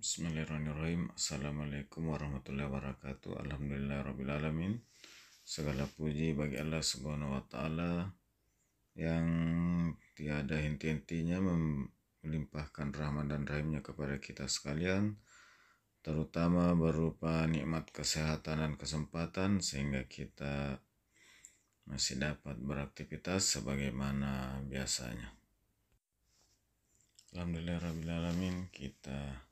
Bismillahirrahmanirrahim Assalamualaikum warahmatullahi wabarakatuh Alhamdulillah Rabbil Alamin Segala puji bagi Allah subhanahu wa ta'ala Yang tiada henti-hentinya Melimpahkan rahmat dan rahimnya kepada kita sekalian Terutama berupa nikmat kesehatan dan kesempatan Sehingga kita masih dapat beraktivitas sebagaimana biasanya Alhamdulillah Rabbil Alamin Kita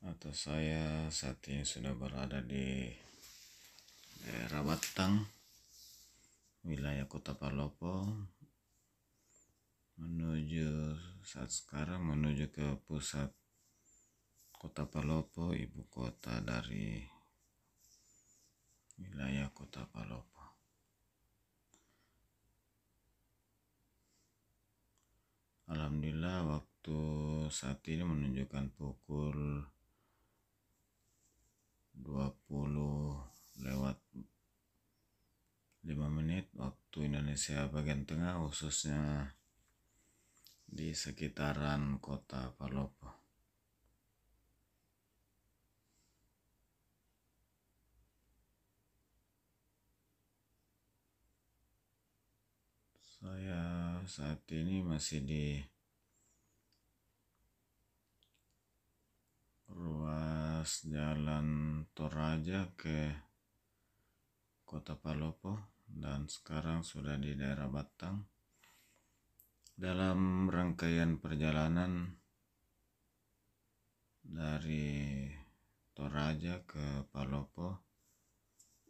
atau saya saat ini sudah berada di daerah Batang wilayah kota Palopo menuju saat sekarang menuju ke pusat kota Palopo ibu kota dari wilayah kota Palopo Alhamdulillah waktu saat ini menunjukkan pukul Indonesia bagian tengah khususnya di sekitaran kota Palopo. Saya saat ini masih di ruas jalan Toraja ke kota Palopo dan sekarang sudah di daerah Batang. Dalam rangkaian perjalanan dari Toraja ke Palopo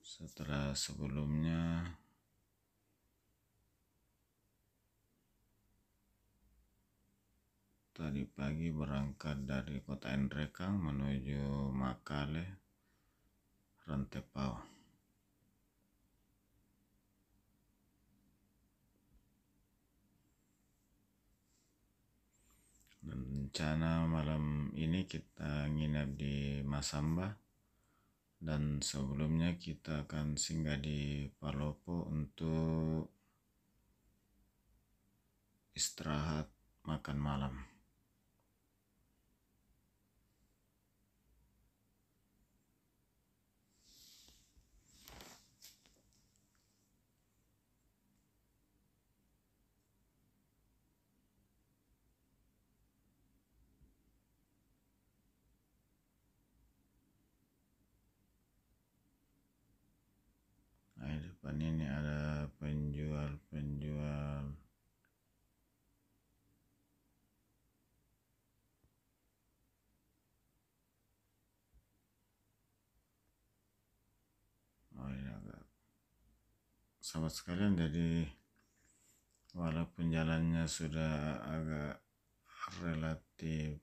setelah sebelumnya tadi pagi berangkat dari kota Endrekang menuju Makale, Rantepao. rencana malam ini kita nginap di Masamba dan sebelumnya kita akan singgah di Palopo untuk istirahat makan malam. depan ini ada penjual-penjual oh ini agak sama sekalian jadi walaupun jalannya sudah agak relatif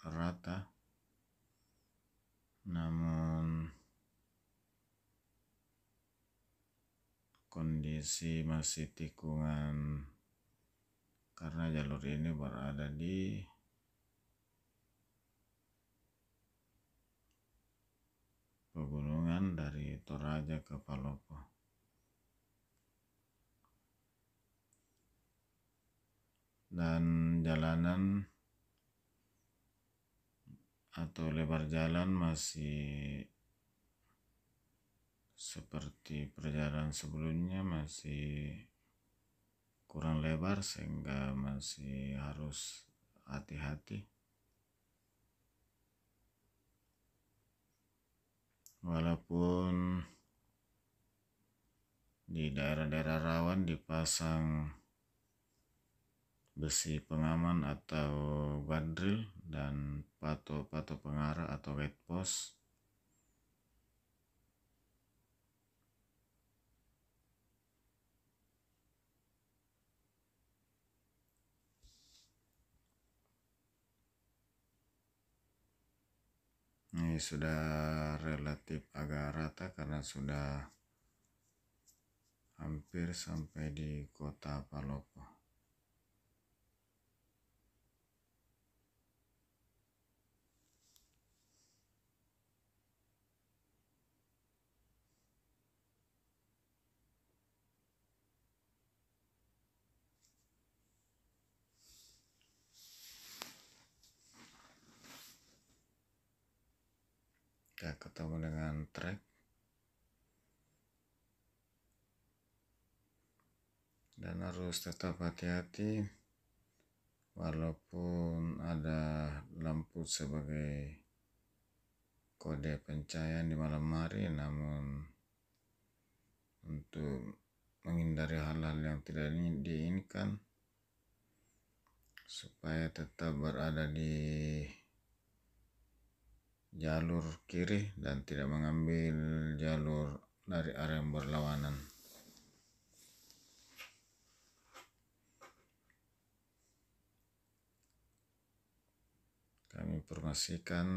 rata namun kondisi masih tikungan karena jalur ini berada di pegunungan dari Toraja ke Palopo. Dan jalanan atau lebar jalan masih seperti perjalanan sebelumnya masih kurang lebar sehingga masih harus hati-hati walaupun di daerah-daerah rawan dipasang besi pengaman atau guardrail dan patok-patok pengarah atau guide post ini sudah relatif agak rata karena sudah hampir sampai di kota Palopo ketemu dengan track dan harus tetap hati-hati walaupun ada lampu sebagai kode pencahayaan di malam hari namun untuk menghindari hal-hal yang tidak diinginkan supaya tetap berada di jalur kiri dan tidak mengambil jalur dari area yang berlawanan. Kami informasikan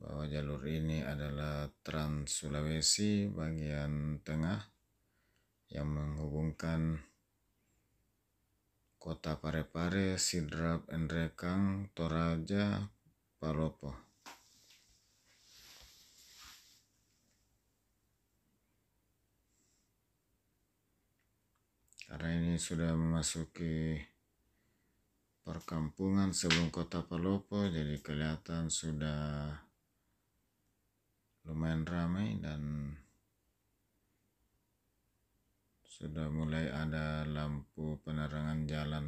bahwa jalur ini adalah Trans Sulawesi bagian tengah yang menghubungkan kota Parepare, Sidrap, Endrekang, Toraja, paropo. Karena ini sudah memasuki perkampungan sebelum kota Palopo, jadi kelihatan sudah lumayan ramai dan sudah mulai ada lampu penerangan jalan.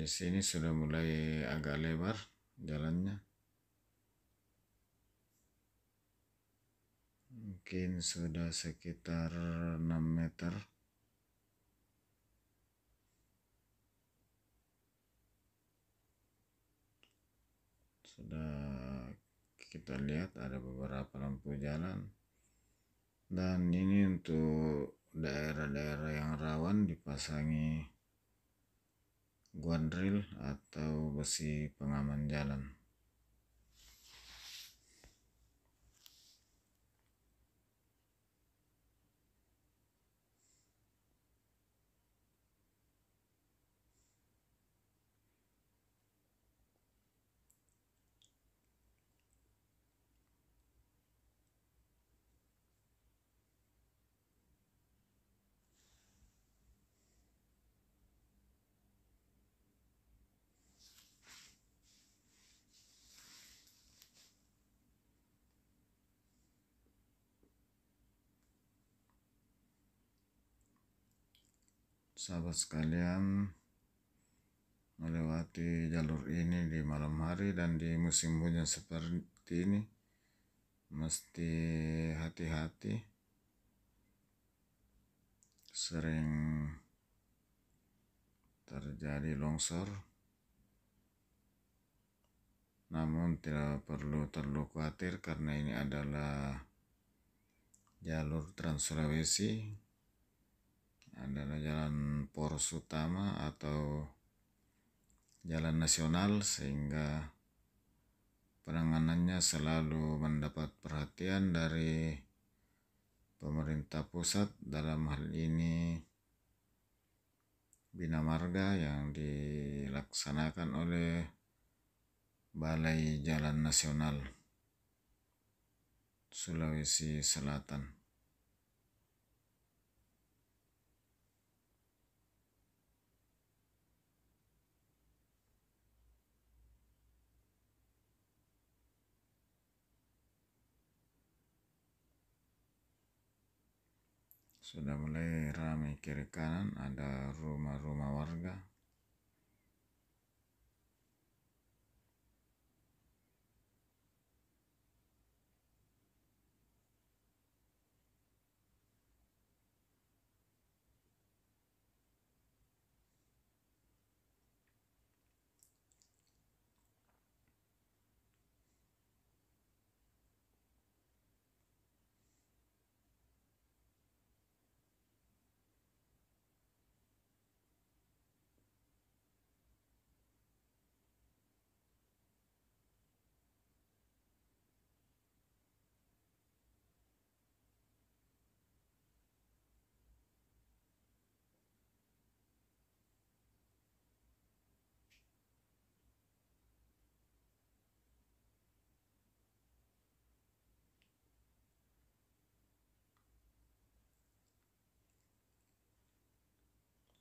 di sini sudah mulai agak lebar jalannya. Mungkin sudah sekitar 6 meter. Sudah kita lihat ada beberapa lampu jalan. Dan ini untuk daerah-daerah yang rawan dipasangi guardrail atau besi pengaman jalan sahabat sekalian melewati jalur ini di malam hari dan di musim hujan seperti ini mesti hati-hati sering terjadi longsor namun tidak perlu terlalu khawatir karena ini adalah jalur Trans Sulawesi adalah jalan poros utama atau jalan nasional sehingga penanganannya selalu mendapat perhatian dari pemerintah pusat dalam hal ini Bina Marga yang dilaksanakan oleh Balai Jalan Nasional Sulawesi Selatan. sudah mulai ramai kiri kanan ada rumah-rumah warga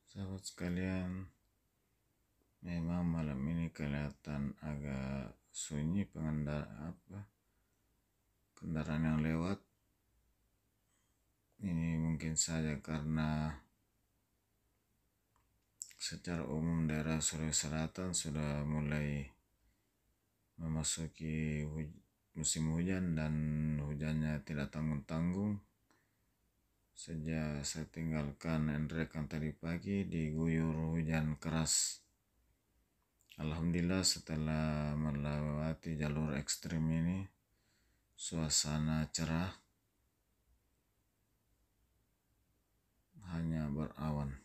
sahabat sekalian memang malam ini kelihatan agak sunyi pengendara apa kendaraan yang lewat ini mungkin saja karena secara umum daerah Sulawesi Selatan sudah mulai memasuki musim hujan dan hujannya tidak tanggung-tanggung Sejak saya tinggalkan Endrekan tadi pagi diguyur hujan keras. Alhamdulillah setelah melewati jalur ekstrim ini suasana cerah hanya berawan.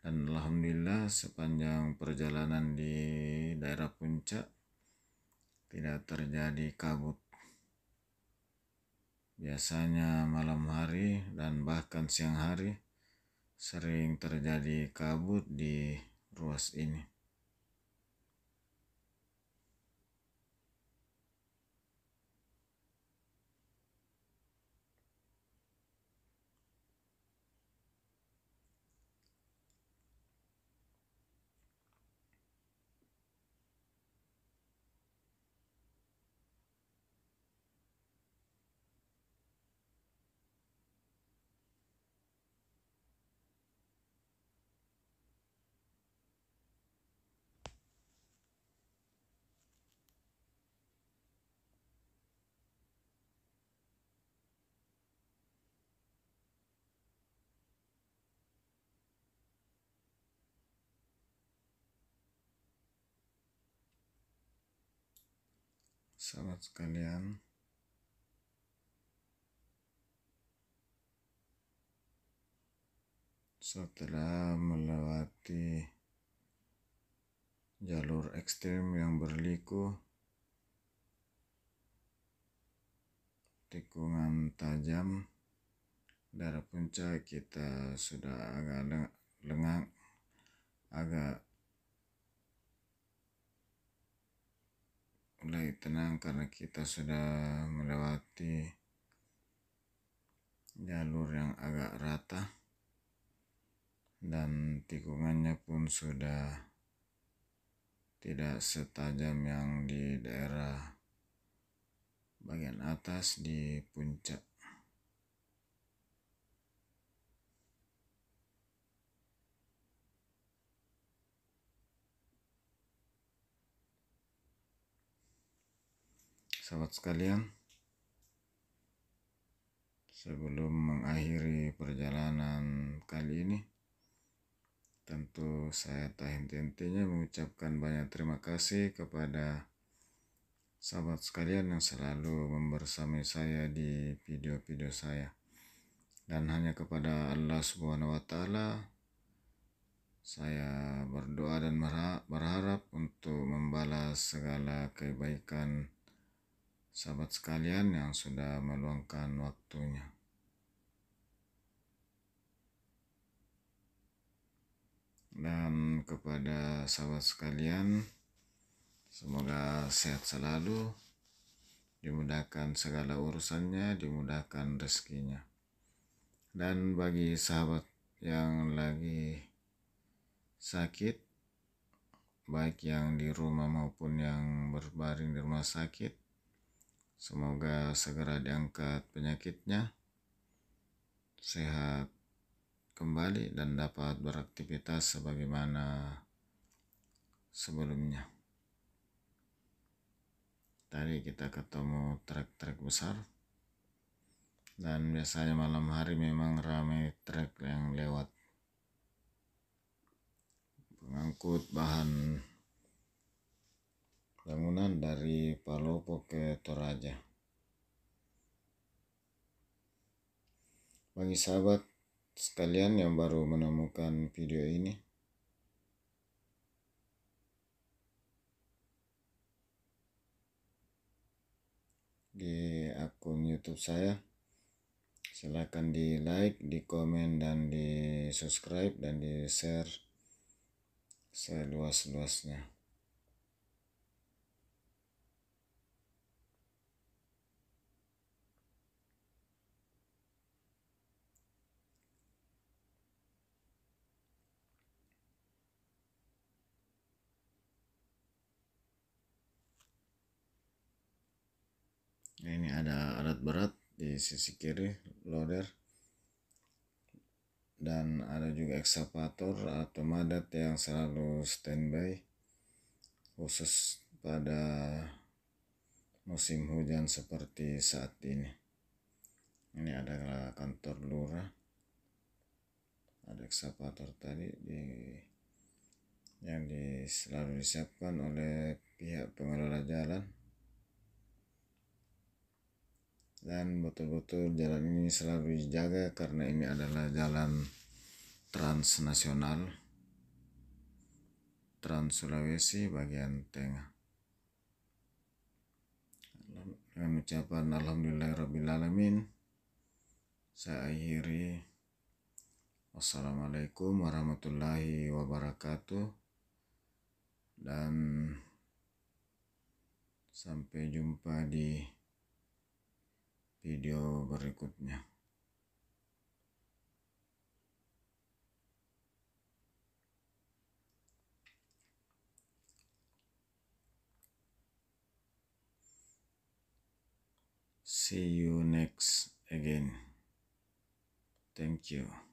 Dan Alhamdulillah sepanjang perjalanan di daerah puncak tidak terjadi kabut biasanya malam hari dan bahkan siang hari sering terjadi kabut di ruas ini. sahabat sekalian setelah melewati jalur ekstrim yang berliku tikungan tajam dari puncak kita sudah agak lengang agak lebih tenang karena kita sudah melewati jalur yang agak rata dan tikungannya pun sudah tidak setajam yang di daerah bagian atas di puncak sahabat sekalian sebelum mengakhiri perjalanan kali ini tentu saya tak henti-hentinya mengucapkan banyak terima kasih kepada sahabat sekalian yang selalu membersamai saya di video-video saya dan hanya kepada Allah Subhanahu wa taala saya berdoa dan berharap untuk membalas segala kebaikan sahabat sekalian yang sudah meluangkan waktunya. Dan kepada sahabat sekalian, semoga sehat selalu, dimudahkan segala urusannya, dimudahkan rezekinya. Dan bagi sahabat yang lagi sakit, baik yang di rumah maupun yang berbaring di rumah sakit, Semoga segera diangkat penyakitnya, sehat kembali dan dapat beraktivitas sebagaimana sebelumnya. Tadi kita ketemu trek-trek besar dan biasanya malam hari memang ramai trek yang lewat pengangkut bahan bangunan dari Palopo ke Toraja. Bagi sahabat sekalian yang baru menemukan video ini, di akun YouTube saya. Silahkan di like, di komen, dan di subscribe, dan di share seluas-luasnya. ini ada alat berat di sisi kiri loader dan ada juga ekskavator atau madat yang selalu standby khusus pada musim hujan seperti saat ini ini adalah kantor lurah ada ekskavator tadi di yang di, selalu disiapkan oleh pihak pengelola jalan dan betul-betul jalan ini selalu dijaga karena ini adalah jalan transnasional Trans Sulawesi bagian tengah dengan ucapan Alhamdulillahirrabbilalamin saya akhiri Wassalamualaikum warahmatullahi wabarakatuh dan sampai jumpa di video berikutnya. See you next again. Thank you.